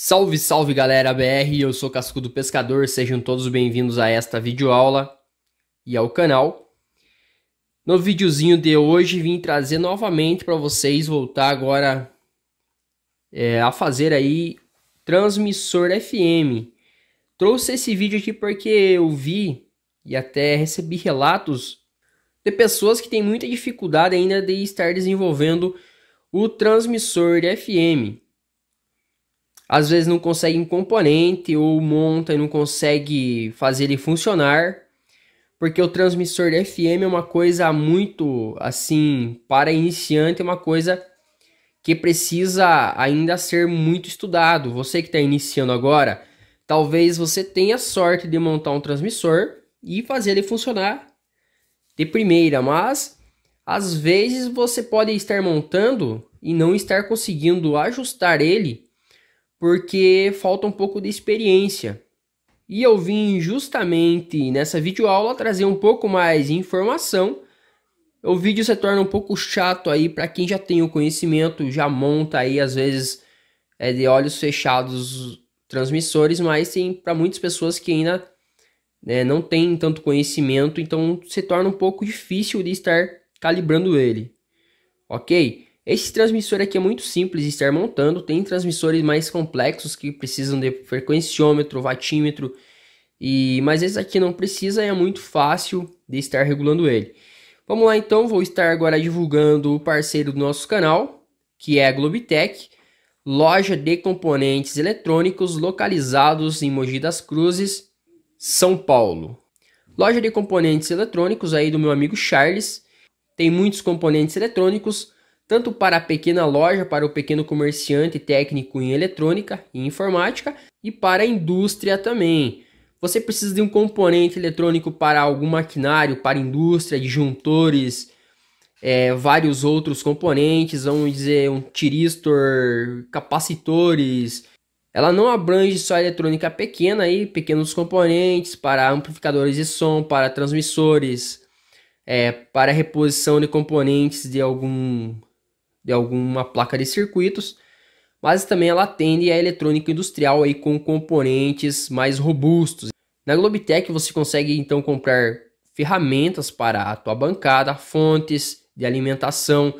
Salve, salve galera BR, eu sou Cascudo Pescador, sejam todos bem-vindos a esta videoaula e ao canal. No videozinho de hoje vim trazer novamente para vocês voltar agora é, a fazer aí transmissor FM. Trouxe esse vídeo aqui porque eu vi e até recebi relatos de pessoas que têm muita dificuldade ainda de estar desenvolvendo o transmissor de FM às vezes não consegue um componente ou monta e não consegue fazer ele funcionar, porque o transmissor de FM é uma coisa muito assim para iniciante, é uma coisa que precisa ainda ser muito estudado. Você que está iniciando agora, talvez você tenha sorte de montar um transmissor e fazer ele funcionar de primeira, mas às vezes você pode estar montando e não estar conseguindo ajustar ele porque falta um pouco de experiência. E eu vim justamente nessa videoaula trazer um pouco mais de informação. O vídeo se torna um pouco chato aí para quem já tem o conhecimento, já monta aí às vezes é, de olhos fechados transmissores, mas tem para muitas pessoas que ainda né, não tem tanto conhecimento, então se torna um pouco difícil de estar calibrando ele, ok? Esse transmissor aqui é muito simples de estar montando, tem transmissores mais complexos que precisam de frequenciômetro, vatímetro, e mas esse aqui não precisa e é muito fácil de estar regulando ele. Vamos lá então, vou estar agora divulgando o parceiro do nosso canal, que é a Globitech, loja de componentes eletrônicos localizados em Mogi das Cruzes, São Paulo. Loja de componentes eletrônicos aí do meu amigo Charles, tem muitos componentes eletrônicos, tanto para a pequena loja, para o pequeno comerciante técnico em eletrônica e informática e para a indústria também. Você precisa de um componente eletrônico para algum maquinário, para indústria, disjuntores, é, vários outros componentes, vamos dizer, um tiristor, capacitores. Ela não abrange só a eletrônica pequena aí, pequenos componentes para amplificadores de som, para transmissores, é, para reposição de componentes de algum de alguma placa de circuitos, mas também ela atende a eletrônica industrial aí com componentes mais robustos. Na Globitech você consegue então comprar ferramentas para a tua bancada, fontes de alimentação,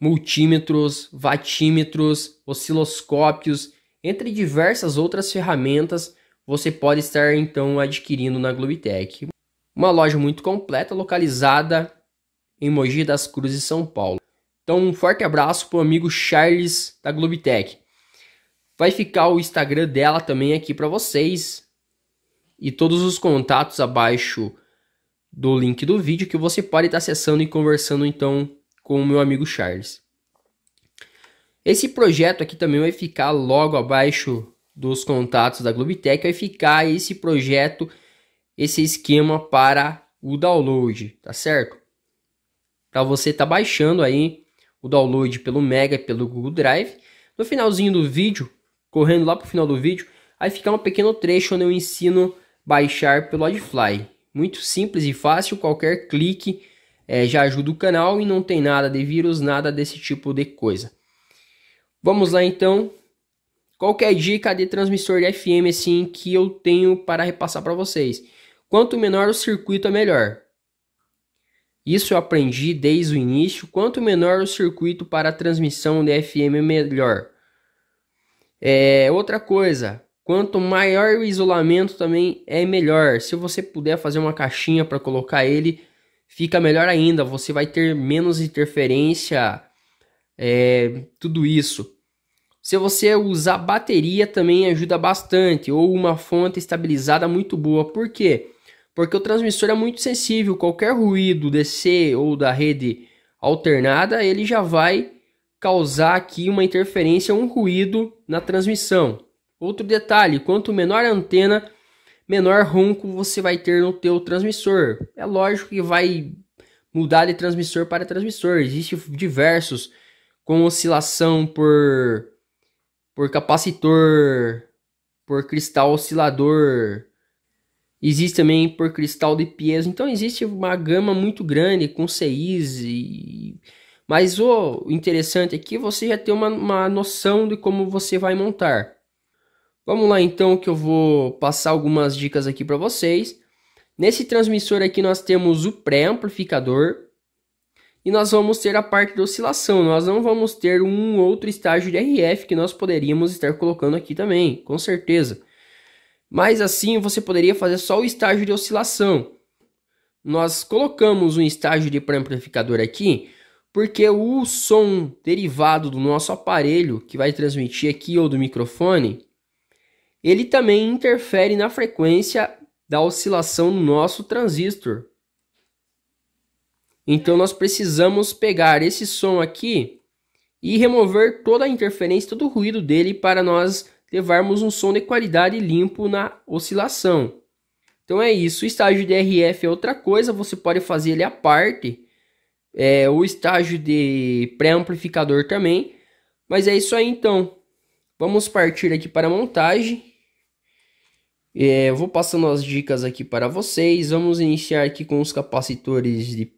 multímetros, vatímetros, osciloscópios, entre diversas outras ferramentas você pode estar então adquirindo na Globitech. Uma loja muito completa localizada em Mogi das Cruzes, São Paulo. Então, um forte abraço pro amigo Charles da Globitech. Vai ficar o Instagram dela também aqui para vocês e todos os contatos abaixo do link do vídeo que você pode estar tá acessando e conversando então com o meu amigo Charles. Esse projeto aqui também vai ficar logo abaixo dos contatos da Globitech, vai ficar esse projeto, esse esquema para o download, tá certo? Para você estar tá baixando aí o download pelo Mega e pelo Google Drive. No finalzinho do vídeo, correndo lá para o final do vídeo, vai ficar um pequeno trecho onde eu ensino baixar pelo Adfly. Muito simples e fácil, qualquer clique é, já ajuda o canal e não tem nada de vírus, nada desse tipo de coisa. Vamos lá então. Qualquer dica de transmissor de FM assim que eu tenho para repassar para vocês. Quanto menor o circuito, é melhor. Isso eu aprendi desde o início. Quanto menor o circuito para a transmissão de FM, melhor. É, outra coisa, quanto maior o isolamento também é melhor. Se você puder fazer uma caixinha para colocar ele, fica melhor ainda. Você vai ter menos interferência, é, tudo isso. Se você usar bateria também ajuda bastante, ou uma fonte estabilizada muito boa. Por quê? porque o transmissor é muito sensível, qualquer ruído DC ou da rede alternada, ele já vai causar aqui uma interferência, um ruído na transmissão. Outro detalhe, quanto menor a antena, menor ronco você vai ter no teu transmissor. É lógico que vai mudar de transmissor para transmissor. Existem diversos com oscilação por por capacitor, por cristal oscilador, Existe também por cristal de piezo. Então existe uma gama muito grande com CIs. E... Mas o interessante aqui é você já ter uma, uma noção de como você vai montar. Vamos lá então que eu vou passar algumas dicas aqui para vocês. Nesse transmissor aqui nós temos o pré-amplificador. E nós vamos ter a parte de oscilação. Nós não vamos ter um outro estágio de RF que nós poderíamos estar colocando aqui também, com certeza. Mas assim você poderia fazer só o estágio de oscilação. Nós colocamos um estágio de pré-amplificador aqui porque o som derivado do nosso aparelho que vai transmitir aqui ou do microfone, ele também interfere na frequência da oscilação no nosso transistor. Então nós precisamos pegar esse som aqui e remover toda a interferência, todo o ruído dele para nós levarmos um som de qualidade limpo na oscilação. Então é isso, o estágio de RF é outra coisa, você pode fazer ele à parte, é, o estágio de pré-amplificador também, mas é isso aí então. Vamos partir aqui para a montagem. É, vou passando as dicas aqui para vocês, vamos iniciar aqui com os capacitores de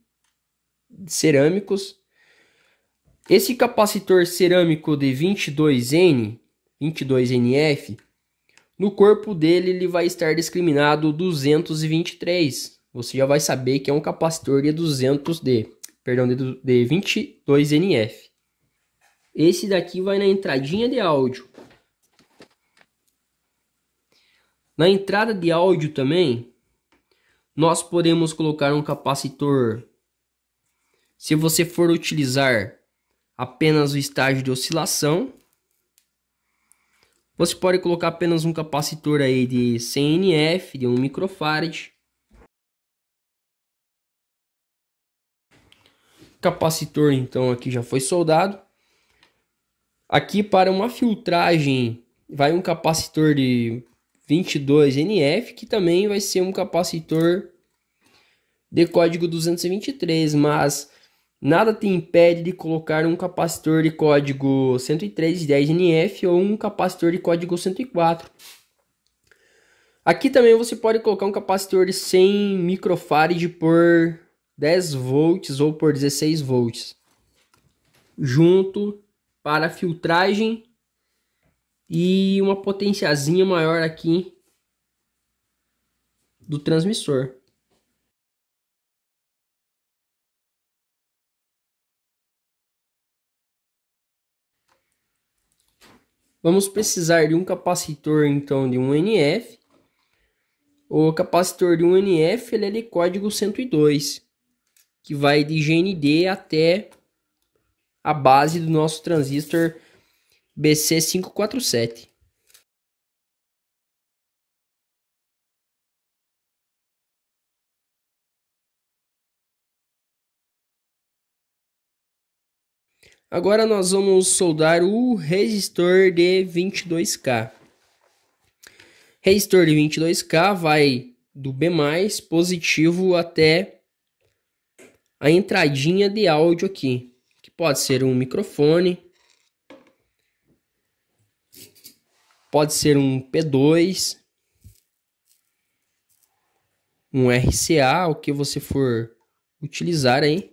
cerâmicos. Esse capacitor cerâmico de 22N, 22NF, no corpo dele ele vai estar discriminado 223. Você já vai saber que é um capacitor de 200D, perdão, de, de 22NF. Esse daqui vai na entradinha de áudio. Na entrada de áudio também, nós podemos colocar um capacitor. Se você for utilizar apenas o estágio de oscilação, você pode colocar apenas um capacitor aí de 100 NF, de 1 microfarad. Capacitor então aqui já foi soldado. Aqui para uma filtragem vai um capacitor de 22 NF, que também vai ser um capacitor de código 223, mas Nada te impede de colocar um capacitor de código 10310NF ou um capacitor de código 104. Aqui também você pode colocar um capacitor de 100 microfarad por 10 volts ou por 16 volts junto para filtragem e uma potenciazinha maior aqui do transmissor. Vamos precisar de um capacitor, então, de um NF. O capacitor de um NF ele é de código 102, que vai de GND até a base do nosso transistor BC547. Agora nós vamos soldar o resistor de 22K. Resistor de 22K vai do B+, positivo, até a entradinha de áudio aqui. Que pode ser um microfone. Pode ser um P2. Um RCA, o que você for utilizar aí.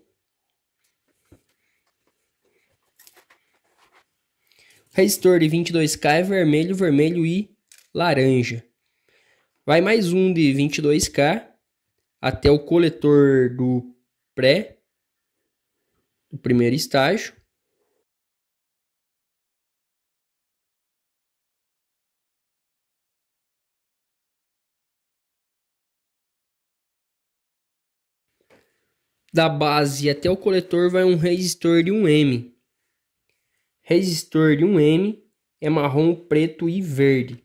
Resistor de 22K é vermelho, vermelho e laranja. Vai mais um de 22K até o coletor do pré, do primeiro estágio. Da base até o coletor vai um resistor de 1M. Resistor de 1M é marrom, preto e verde.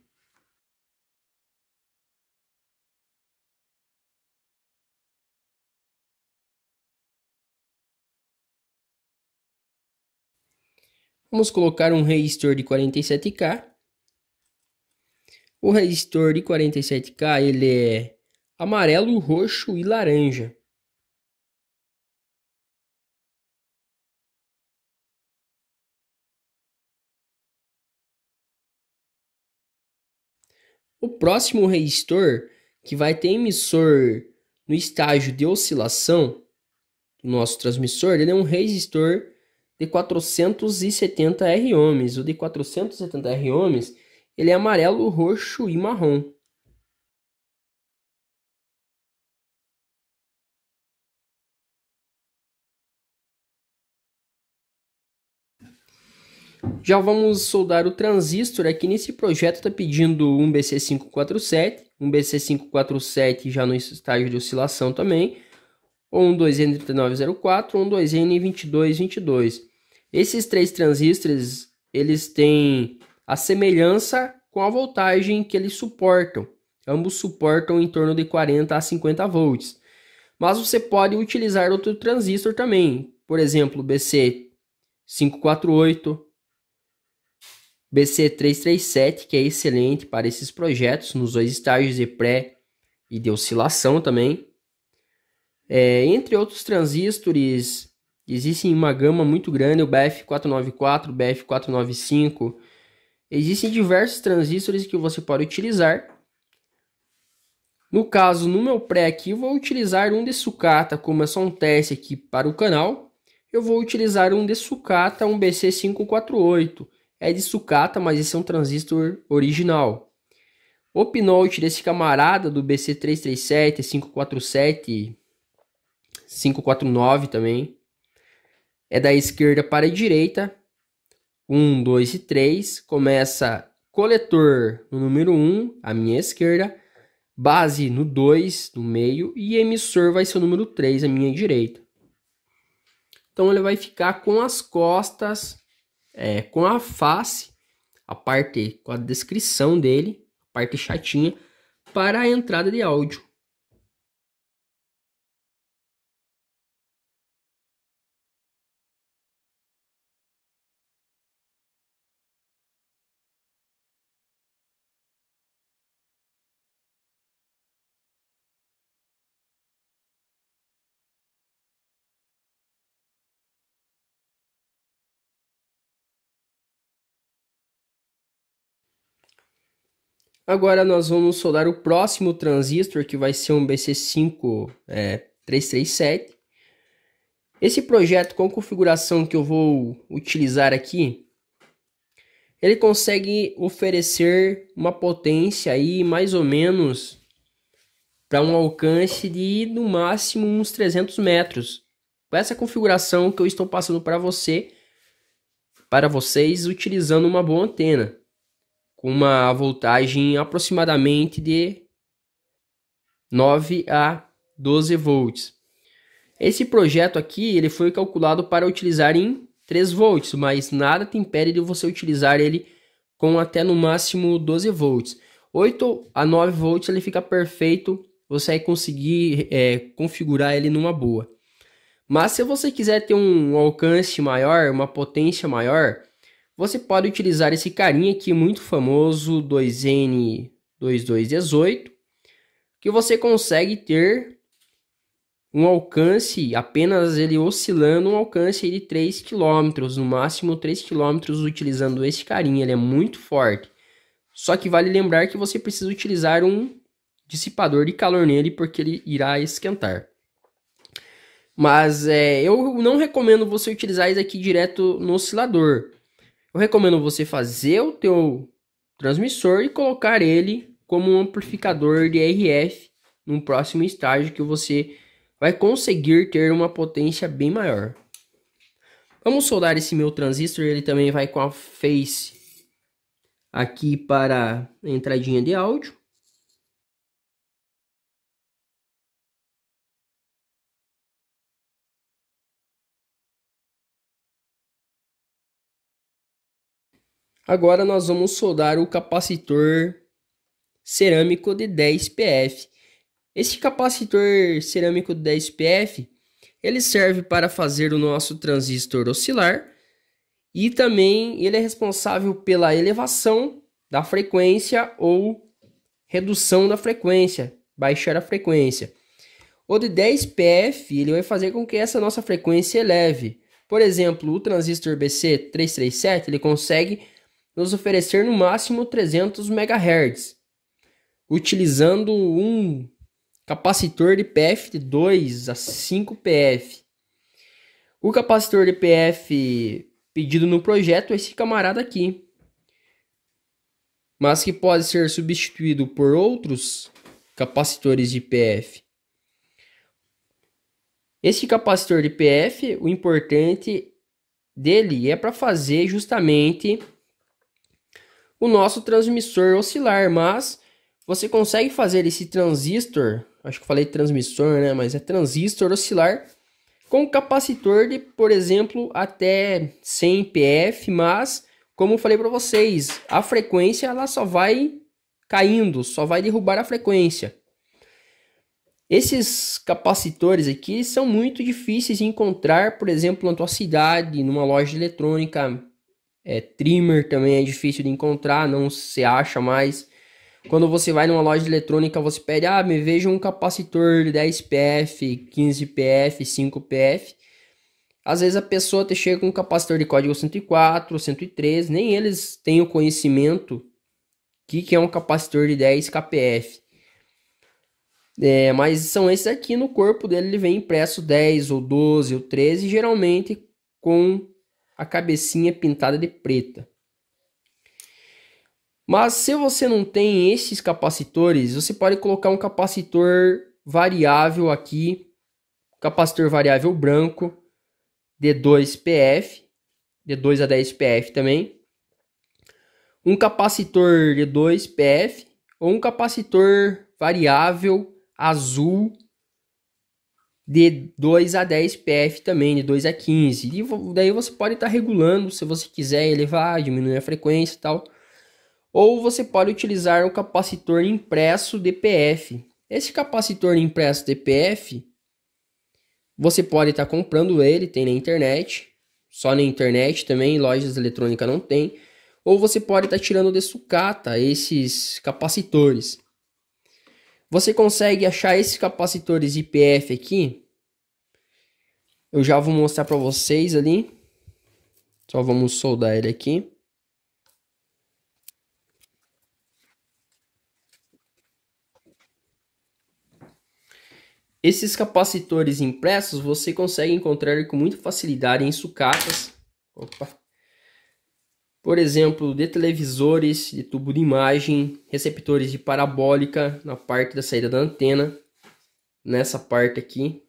Vamos colocar um resistor de 47K. O resistor de 47K ele é amarelo, roxo e laranja. O próximo resistor que vai ter emissor no estágio de oscilação do nosso transmissor, ele é um resistor de 470 R ohms. O de 470 R ohms, ele é amarelo, roxo e marrom. Já vamos soldar o transistor aqui nesse projeto, está pedindo um BC547, um BC547 já no estágio de oscilação também, ou um 2N3904, ou um 2N2222. Esses três transistores, eles têm a semelhança com a voltagem que eles suportam. Ambos suportam em torno de 40 a 50 volts. Mas você pode utilizar outro transistor também, por exemplo, BC548, BC337, que é excelente para esses projetos, nos dois estágios de pré e de oscilação também. É, entre outros transistores, existem uma gama muito grande, o BF494, BF495. Existem diversos transistores que você pode utilizar. No caso, no meu pré aqui, vou utilizar um de sucata, como é só um teste aqui para o canal. Eu vou utilizar um de sucata, um BC548 é de sucata, mas esse é um transistor original. O pinote desse camarada do BC337, 547, 549 também, é da esquerda para a direita, 1, 2 e 3, começa coletor no número 1, a minha esquerda, base no 2, no meio, e emissor vai ser o número 3, a minha direita. Então ele vai ficar com as costas é, com a face, a parte com a descrição dele, a parte chatinha, para a entrada de áudio. Agora nós vamos soldar o próximo transistor, que vai ser um BC5337. É, Esse projeto com configuração que eu vou utilizar aqui, ele consegue oferecer uma potência aí mais ou menos para um alcance de no máximo uns 300 metros. Com essa configuração que eu estou passando para você, para vocês utilizando uma boa antena com uma voltagem aproximadamente de 9 a 12 volts. Esse projeto aqui ele foi calculado para utilizar em 3 volts, mas nada te impede de você utilizar ele com até no máximo 12 volts. 8 a 9 volts ele fica perfeito, você vai conseguir é, configurar ele numa boa. Mas se você quiser ter um alcance maior, uma potência maior, você pode utilizar esse carinha aqui muito famoso 2N2218, que você consegue ter um alcance, apenas ele oscilando, um alcance de 3 km, no máximo 3 km utilizando esse carinha, ele é muito forte. Só que vale lembrar que você precisa utilizar um dissipador de calor nele porque ele irá esquentar. Mas é, eu não recomendo você utilizar isso aqui direto no oscilador. Eu recomendo você fazer o teu transmissor e colocar ele como um amplificador de RF num próximo estágio que você vai conseguir ter uma potência bem maior. Vamos soldar esse meu transistor, ele também vai com a face aqui para a entradinha de áudio. Agora nós vamos soldar o capacitor cerâmico de 10 PF. Esse capacitor cerâmico de 10 PF, ele serve para fazer o nosso transistor oscilar e também ele é responsável pela elevação da frequência ou redução da frequência, baixar a frequência. O de 10 PF, ele vai fazer com que essa nossa frequência eleve. Por exemplo, o transistor BC337, ele consegue nos oferecer no máximo 300 MHz, utilizando um capacitor de PF de 2 a 5 PF. O capacitor de PF pedido no projeto é esse camarada aqui, mas que pode ser substituído por outros capacitores de PF. Esse capacitor de PF, o importante dele é para fazer justamente o nosso transmissor oscilar, mas você consegue fazer esse transistor, acho que falei transmissor, né, mas é transistor oscilar com capacitor de, por exemplo, até 100 pf, mas como falei para vocês, a frequência ela só vai caindo, só vai derrubar a frequência. Esses capacitores aqui são muito difíceis de encontrar, por exemplo, na tua cidade, numa loja de eletrônica, é, trimmer também é difícil de encontrar, não se acha mais. Quando você vai numa loja de eletrônica, você pede, ah, me veja um capacitor de 10 PF, 15 PF, 5 PF. Às vezes a pessoa te chega com um capacitor de código 104, 103, nem eles têm o conhecimento que, que é um capacitor de 10 kPf. É, mas são esses aqui no corpo dele, ele vem impresso 10 ou 12 ou 13, geralmente com a cabecinha é pintada de preta. Mas se você não tem esses capacitores, você pode colocar um capacitor variável aqui, capacitor variável branco, D2PF, D2 a 10PF também, um capacitor D2PF ou um capacitor variável azul de 2 a 10 PF também, de 2 a 15. E daí você pode estar tá regulando se você quiser elevar, diminuir a frequência e tal. Ou você pode utilizar o capacitor impresso DPF. Esse capacitor impresso DPF, você pode estar tá comprando ele, tem na internet, só na internet também, lojas eletrônicas não tem. Ou você pode estar tá tirando de sucata esses capacitores. Você consegue achar esses capacitores IPF aqui eu já vou mostrar para vocês ali. Só vamos soldar ele aqui. Esses capacitores impressos você consegue encontrar com muita facilidade em sucatas, opa, por exemplo, de televisores, de tubo de imagem, receptores de parabólica na parte da saída da antena, nessa parte aqui,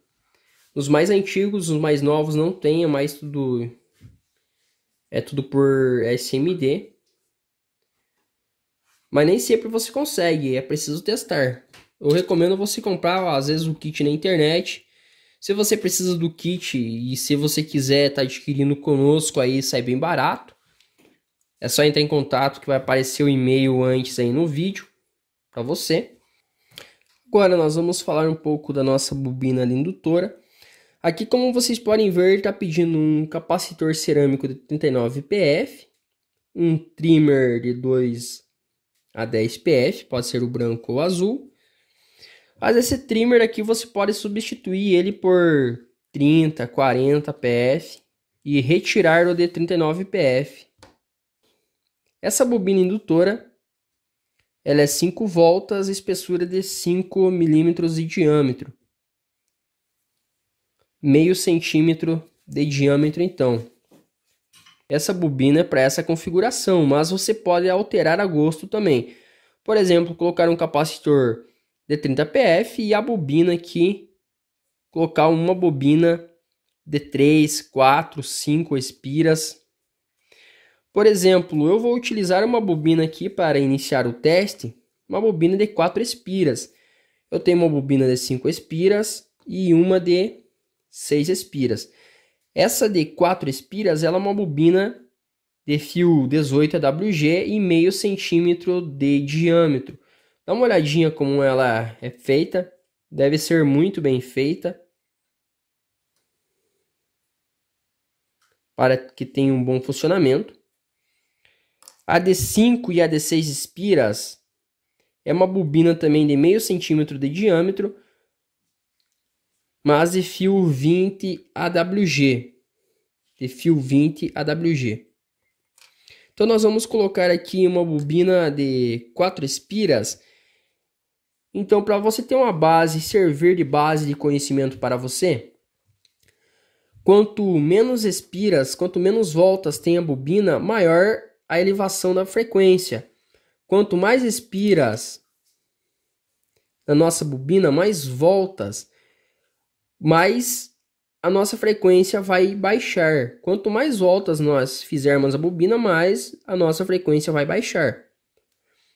os mais antigos, os mais novos não tem, é mais tudo é tudo por SMD. Mas nem sempre você consegue, é preciso testar. Eu recomendo você comprar às vezes o kit na internet. Se você precisa do kit e se você quiser estar tá adquirindo conosco aí, sai bem barato. É só entrar em contato que vai aparecer o e-mail antes aí no vídeo para você. Agora nós vamos falar um pouco da nossa bobina indutora. Aqui, como vocês podem ver, está pedindo um capacitor cerâmico de 39 PF, um trimmer de 2 a 10 PF, pode ser o branco ou azul. Mas esse trimmer aqui você pode substituir ele por 30, 40 PF e retirar o de 39 PF. Essa bobina indutora ela é 5 voltas, espessura de 5 milímetros de diâmetro meio centímetro de diâmetro então. Essa bobina é para essa configuração, mas você pode alterar a gosto também. Por exemplo, colocar um capacitor de 30 pf e a bobina aqui, colocar uma bobina de 3, 4, 5 espiras. Por exemplo, eu vou utilizar uma bobina aqui para iniciar o teste, uma bobina de 4 espiras. Eu tenho uma bobina de 5 espiras e uma de 6 espiras. Essa de 4 espiras ela é uma bobina de fio 18 AWG e meio centímetro de diâmetro. Dá uma olhadinha como ela é feita, deve ser muito bem feita. Para que tenha um bom funcionamento. A de 5 e a de 6 espiras é uma bobina também de meio centímetro de diâmetro mas de fio 20 AWG. De fio 20 AWG. Então nós vamos colocar aqui uma bobina de 4 espiras. Então para você ter uma base, servir de base de conhecimento para você, quanto menos espiras, quanto menos voltas tem a bobina, maior a elevação da frequência. Quanto mais espiras na nossa bobina, mais voltas mas a nossa frequência vai baixar. Quanto mais voltas nós fizermos a bobina, mais a nossa frequência vai baixar.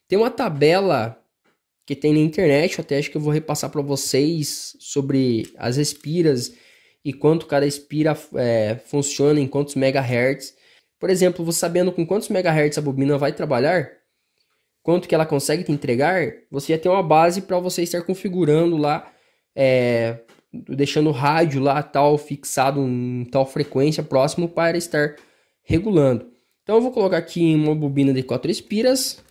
Tem uma tabela que tem na internet, até acho que eu vou repassar para vocês sobre as espiras e quanto cada espira é, funciona em quantos megahertz. Por exemplo, você sabendo com quantos megahertz a bobina vai trabalhar, quanto que ela consegue te entregar, você já tem uma base para você estar configurando lá é, deixando o rádio lá tal fixado em tal frequência próximo para estar regulando. Então eu vou colocar aqui uma bobina de quatro espiras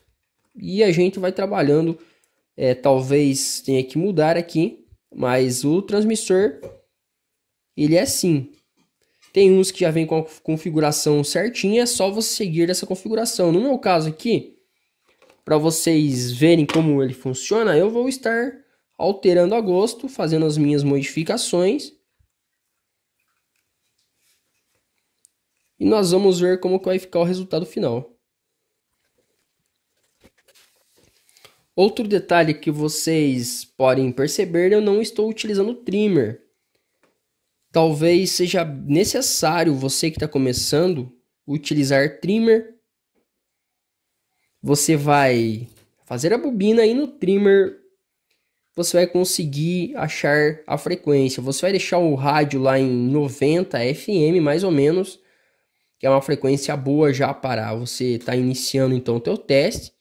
e a gente vai trabalhando. É, talvez tenha que mudar aqui, mas o transmissor ele é assim. Tem uns que já vem com a configuração certinha, é só você seguir essa configuração. No meu caso aqui, para vocês verem como ele funciona, eu vou estar alterando a gosto, fazendo as minhas modificações. E nós vamos ver como que vai ficar o resultado final. Outro detalhe que vocês podem perceber, eu não estou utilizando trimmer. Talvez seja necessário você que está começando utilizar trimmer. Você vai fazer a bobina e no trimmer você vai conseguir achar a frequência. Você vai deixar o rádio lá em 90 FM, mais ou menos, que é uma frequência boa já para você estar tá iniciando então o teu teste.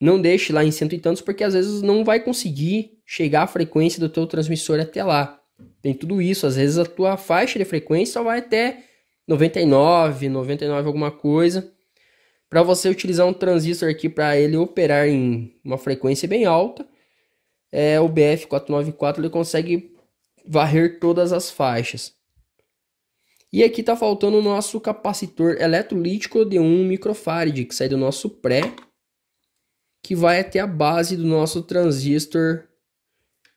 Não deixe lá em cento e tantos, porque às vezes não vai conseguir chegar a frequência do teu transmissor até lá. Tem tudo isso, às vezes a tua faixa de frequência só vai até 99, 99 alguma coisa. Para você utilizar um transistor aqui para ele operar em uma frequência bem alta, é, o BF494 ele consegue varrer todas as faixas. E aqui está faltando o nosso capacitor eletrolítico de 1 microfarad, que sai do nosso pré, que vai até a base do nosso transistor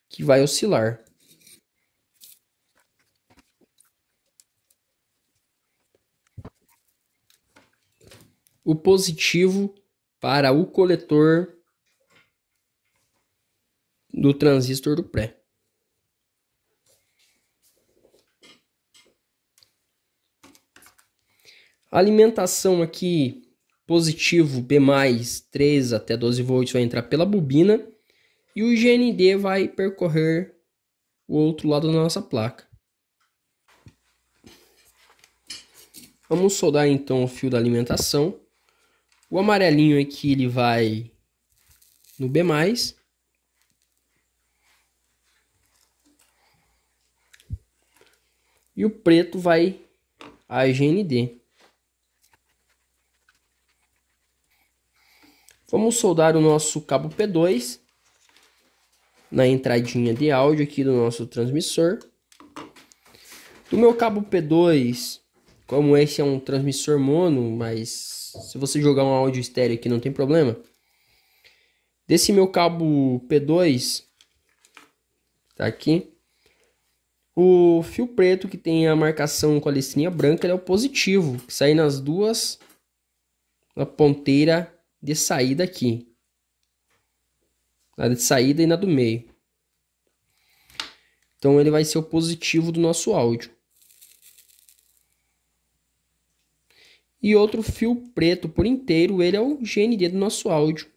que vai oscilar. O positivo para o coletor do transistor do pré. Alimentação aqui positivo B+, 3 até 12 volts vai entrar pela bobina e o GND vai percorrer o outro lado da nossa placa. Vamos soldar então o fio da alimentação. O amarelinho aqui ele vai no B+, e o preto vai a GND. Vamos soldar o nosso cabo P2 na entradinha de áudio aqui do nosso transmissor. Do meu cabo P2, como esse é um transmissor mono, mas se você jogar um áudio estéreo aqui não tem problema. Desse meu cabo P2, tá aqui, o fio preto que tem a marcação com a listrinha branca é o positivo, que sai nas duas na ponteira de saída aqui. Na de saída e na do meio. Então ele vai ser o positivo do nosso áudio. E outro fio preto por inteiro, ele é o GND do nosso áudio.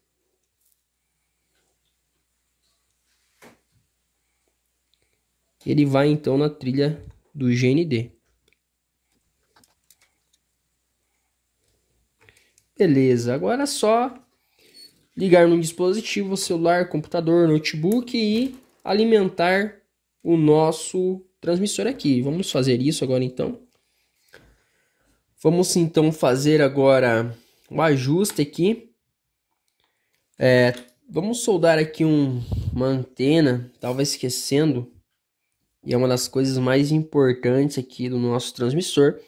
Ele vai então na trilha do GND. Beleza, agora é só ligar no dispositivo, celular, computador, notebook e alimentar o nosso transmissor aqui. Vamos fazer isso agora então. Vamos então fazer agora o um ajuste aqui. É, vamos soldar aqui um, uma antena, estava esquecendo e é uma das coisas mais importantes aqui do nosso transmissor.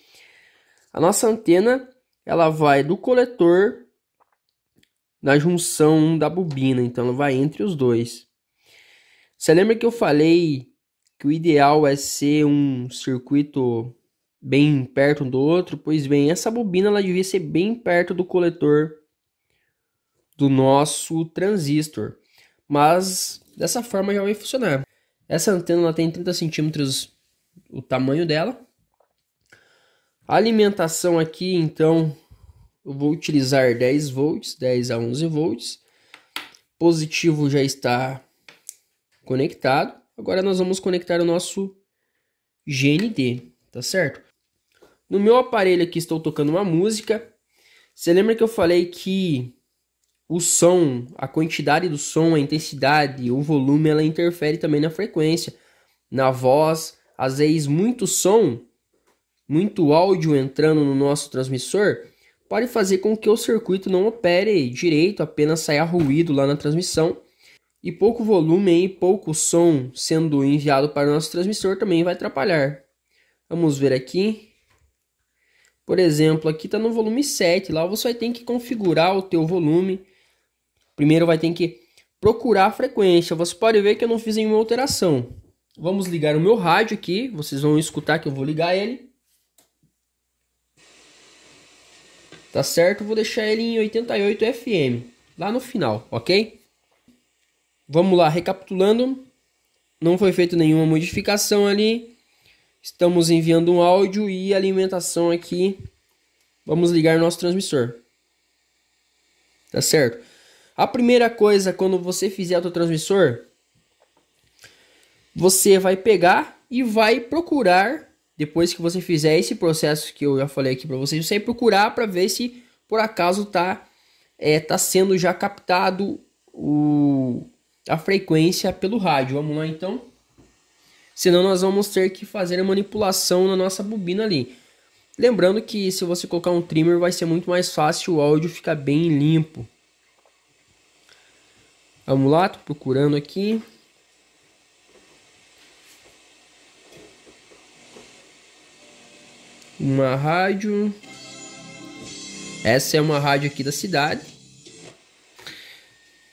A nossa antena ela vai do coletor na junção da bobina, então ela vai entre os dois. Você lembra que eu falei que o ideal é ser um circuito bem perto um do outro? Pois bem, essa bobina ela devia ser bem perto do coletor do nosso transistor, mas dessa forma já vai funcionar. Essa antena ela tem 30 centímetros o tamanho dela. A alimentação aqui, então, eu vou utilizar 10 volts, 10 a 11 volts. Positivo já está conectado. Agora nós vamos conectar o nosso GND, tá certo? No meu aparelho aqui estou tocando uma música. Você lembra que eu falei que o som, a quantidade do som, a intensidade, o volume, ela interfere também na frequência, na voz. Às vezes, muito som, muito áudio entrando no nosso transmissor pode fazer com que o circuito não opere direito, apenas saia ruído lá na transmissão. E pouco volume e pouco som sendo enviado para o nosso transmissor também vai atrapalhar. Vamos ver aqui. Por exemplo, aqui está no volume 7, lá você vai ter que configurar o teu volume Primeiro vai ter que procurar a frequência. Você pode ver que eu não fiz nenhuma alteração. Vamos ligar o meu rádio aqui. Vocês vão escutar que eu vou ligar ele. Tá certo? Vou deixar ele em 88 FM. Lá no final, ok? Vamos lá, recapitulando. Não foi feita nenhuma modificação ali. Estamos enviando um áudio e alimentação aqui. Vamos ligar nosso transmissor. Tá certo? A primeira coisa quando você fizer o transmissor, você vai pegar e vai procurar depois que você fizer esse processo que eu já falei aqui para vocês, você vai procurar para ver se por acaso está é, tá sendo já captado o a frequência pelo rádio. Vamos lá então. Senão nós vamos ter que fazer a manipulação na nossa bobina ali. Lembrando que se você colocar um trimmer vai ser muito mais fácil o áudio ficar bem limpo. Vamos lá, tô procurando aqui. Uma rádio. Essa é uma rádio aqui da cidade.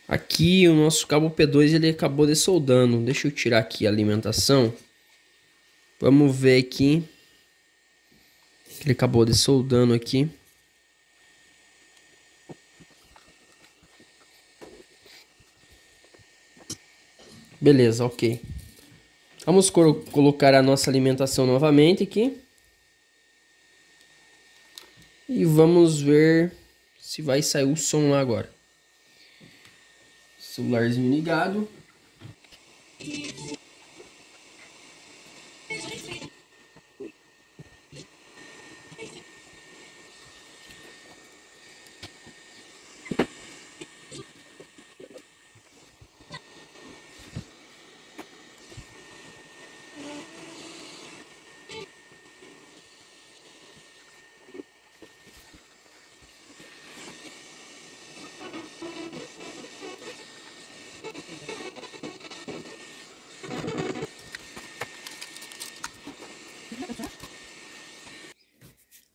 Aqui o nosso cabo P2 ele acabou dessoldando. Deixa eu tirar aqui a alimentação. Vamos ver aqui. Ele acabou dessoldando aqui. Beleza, ok. Vamos colocar a nossa alimentação novamente aqui. E vamos ver se vai sair o som lá agora. Celularzinho ligado.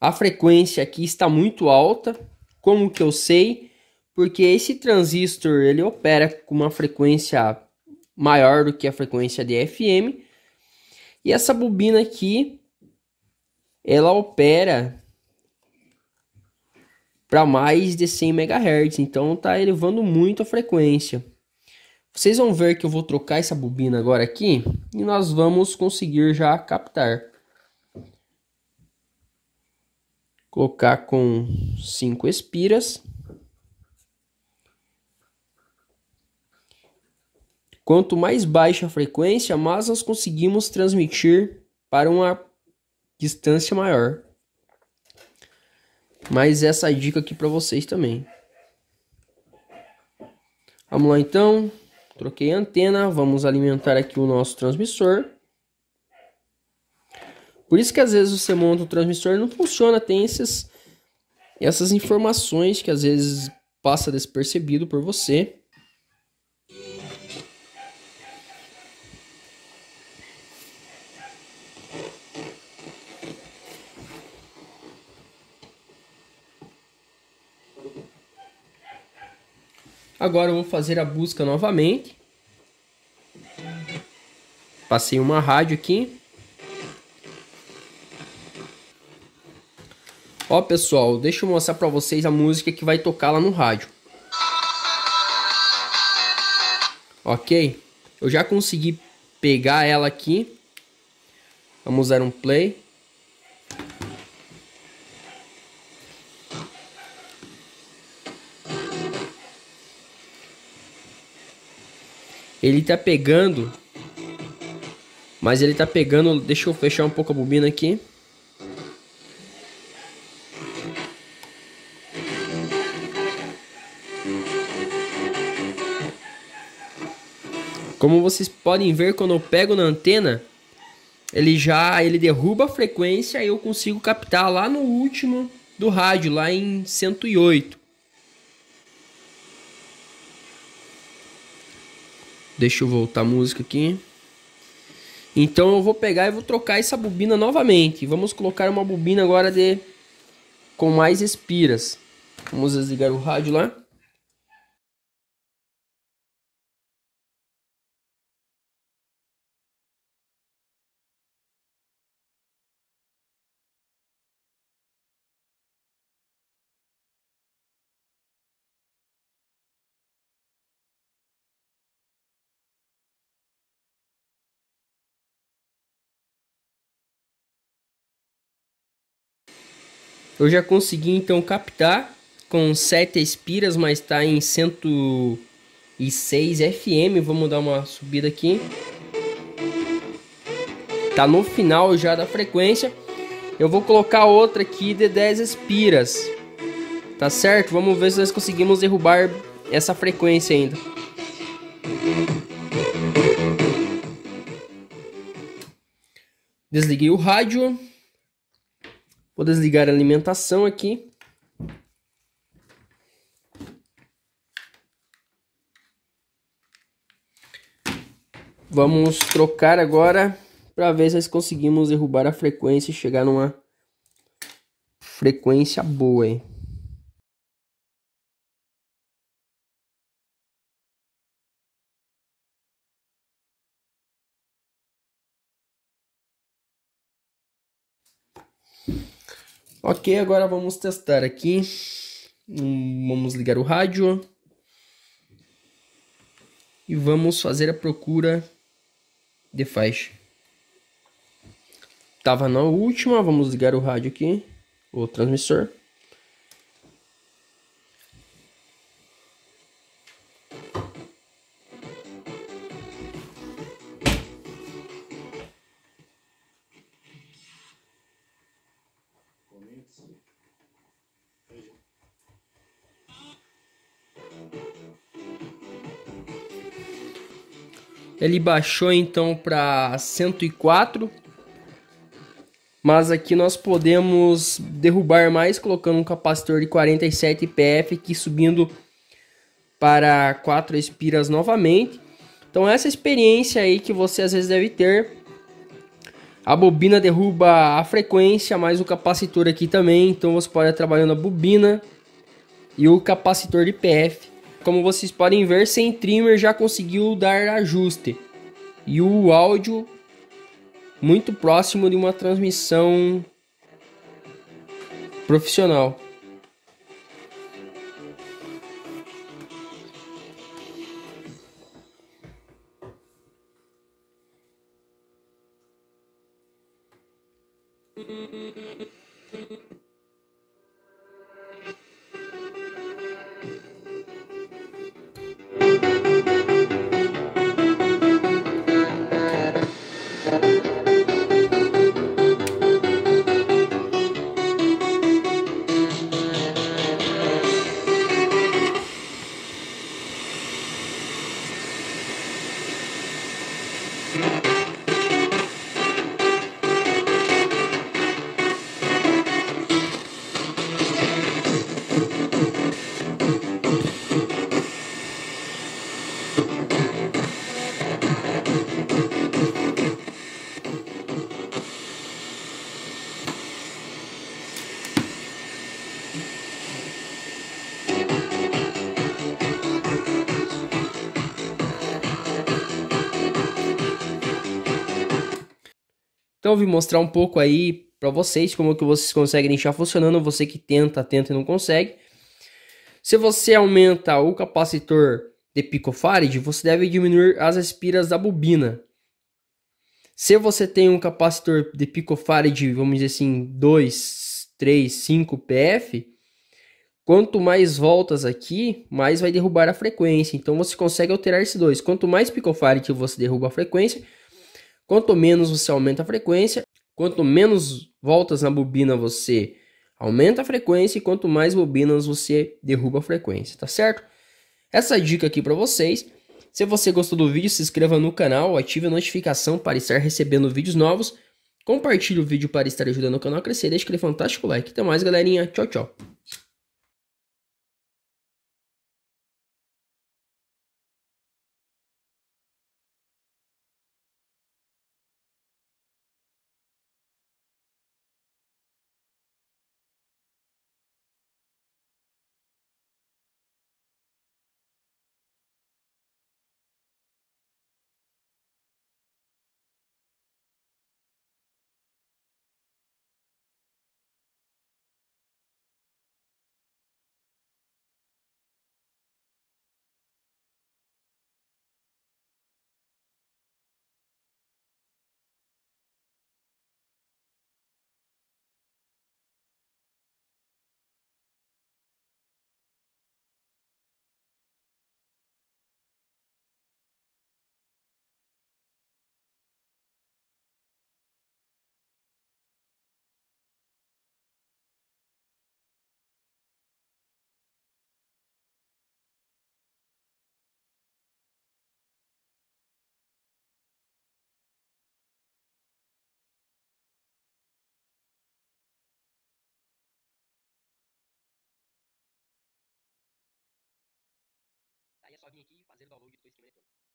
A frequência aqui está muito alta. Como que eu sei? Porque esse transistor ele opera com uma frequência maior do que a frequência de FM. E essa bobina aqui ela opera para mais de 100 MHz, então tá elevando muito a frequência. Vocês vão ver que eu vou trocar essa bobina agora aqui e nós vamos conseguir já captar. colocar com 5 espiras Quanto mais baixa a frequência, mais nós conseguimos transmitir para uma distância maior. Mas essa é dica aqui para vocês também. Vamos lá então. Troquei a antena, vamos alimentar aqui o nosso transmissor. Por isso que às vezes você monta um transmissor e não funciona, tem esses, essas informações que às vezes passa despercebido por você. Agora eu vou fazer a busca novamente. Passei uma rádio aqui. Ó pessoal, deixa eu mostrar para vocês a música que vai tocar lá no rádio. Ok? Eu já consegui pegar ela aqui. Vamos dar um play. Ele tá pegando. Mas ele tá pegando. Deixa eu fechar um pouco a bobina aqui. Como vocês podem ver, quando eu pego na antena, ele já ele derruba a frequência e eu consigo captar lá no último do rádio, lá em 108. Deixa eu voltar a música aqui. Então eu vou pegar e vou trocar essa bobina novamente. Vamos colocar uma bobina agora de com mais espiras. Vamos desligar o rádio lá. Eu já consegui então captar com 7 espiras, mas está em 106 FM. Vamos dar uma subida aqui. Tá no final já da frequência. Eu vou colocar outra aqui de 10 espiras. Tá certo? Vamos ver se nós conseguimos derrubar essa frequência ainda. Desliguei o rádio. Vou desligar a alimentação aqui. Vamos trocar agora para ver se conseguimos derrubar a frequência e chegar numa frequência boa aí. Ok, agora vamos testar aqui. Hum, vamos ligar o rádio. E vamos fazer a procura de faixa. Tava na última, vamos ligar o rádio aqui, o transmissor. Ele baixou então para 104. Mas aqui nós podemos derrubar mais colocando um capacitor de 47 PF aqui subindo para 4 espiras novamente. Então essa experiência aí que você às vezes deve ter. A bobina derruba a frequência, mais o capacitor aqui também. Então você pode ir trabalhando a bobina e o capacitor de PF como vocês podem ver, sem trimmer já conseguiu dar ajuste. E o áudio muito próximo de uma transmissão profissional. Então eu vim mostrar um pouco aí para vocês como que vocês conseguem deixar funcionando, você que tenta, tenta e não consegue. Se você aumenta o capacitor de picofarad, você deve diminuir as espiras da bobina. Se você tem um capacitor de picofarad, vamos dizer assim, 2, 3, 5 PF, Quanto mais voltas aqui, mais vai derrubar a frequência. Então você consegue alterar esses dois. Quanto mais picofarad você derruba a frequência, Quanto menos você aumenta a frequência, quanto menos voltas na bobina você aumenta a frequência e quanto mais bobinas você derruba a frequência, tá certo? Essa dica aqui para vocês. Se você gostou do vídeo, se inscreva no canal, ative a notificação para estar recebendo vídeos novos. Compartilhe o vídeo para estar ajudando o canal a crescer. Deixe aquele fantástico like. Até mais, galerinha. Tchau, tchau. caminho aqui e fazer o download do esquema eletrônico.